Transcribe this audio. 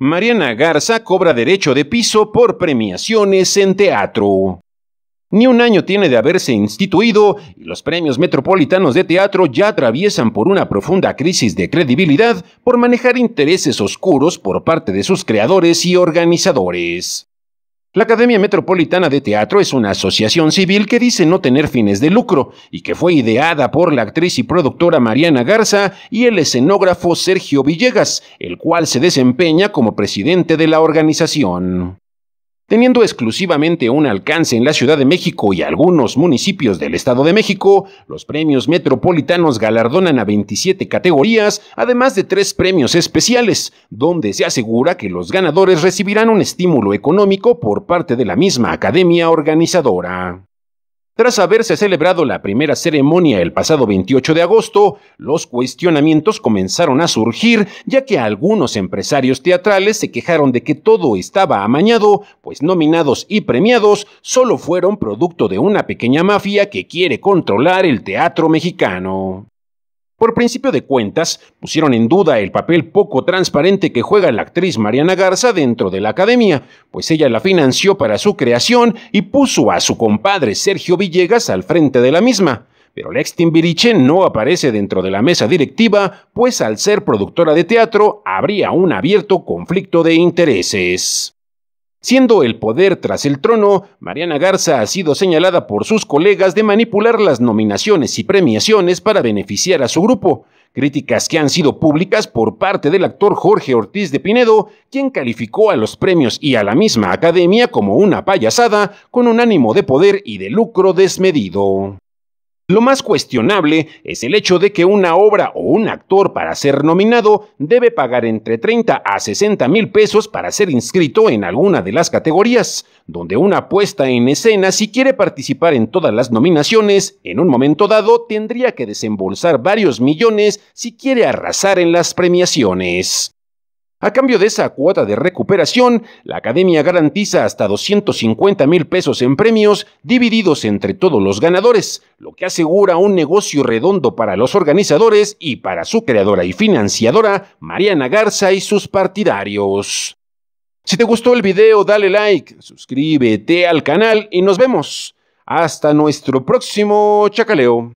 Mariana Garza cobra derecho de piso por premiaciones en teatro. Ni un año tiene de haberse instituido y los premios metropolitanos de teatro ya atraviesan por una profunda crisis de credibilidad por manejar intereses oscuros por parte de sus creadores y organizadores. La Academia Metropolitana de Teatro es una asociación civil que dice no tener fines de lucro y que fue ideada por la actriz y productora Mariana Garza y el escenógrafo Sergio Villegas, el cual se desempeña como presidente de la organización. Teniendo exclusivamente un alcance en la Ciudad de México y algunos municipios del Estado de México, los premios metropolitanos galardonan a 27 categorías, además de tres premios especiales, donde se asegura que los ganadores recibirán un estímulo económico por parte de la misma academia organizadora. Tras haberse celebrado la primera ceremonia el pasado 28 de agosto, los cuestionamientos comenzaron a surgir, ya que algunos empresarios teatrales se quejaron de que todo estaba amañado, pues nominados y premiados solo fueron producto de una pequeña mafia que quiere controlar el teatro mexicano. Por principio de cuentas, pusieron en duda el papel poco transparente que juega la actriz Mariana Garza dentro de la academia, pues ella la financió para su creación y puso a su compadre Sergio Villegas al frente de la misma. Pero Lex no aparece dentro de la mesa directiva, pues al ser productora de teatro habría un abierto conflicto de intereses. Siendo el poder tras el trono, Mariana Garza ha sido señalada por sus colegas de manipular las nominaciones y premiaciones para beneficiar a su grupo, críticas que han sido públicas por parte del actor Jorge Ortiz de Pinedo, quien calificó a los premios y a la misma academia como una payasada con un ánimo de poder y de lucro desmedido. Lo más cuestionable es el hecho de que una obra o un actor para ser nominado debe pagar entre 30 a 60 mil pesos para ser inscrito en alguna de las categorías, donde una puesta en escena si quiere participar en todas las nominaciones, en un momento dado tendría que desembolsar varios millones si quiere arrasar en las premiaciones. A cambio de esa cuota de recuperación, la academia garantiza hasta 250 mil pesos en premios divididos entre todos los ganadores, lo que asegura un negocio redondo para los organizadores y para su creadora y financiadora, Mariana Garza y sus partidarios. Si te gustó el video, dale like, suscríbete al canal y nos vemos. Hasta nuestro próximo chacaleo.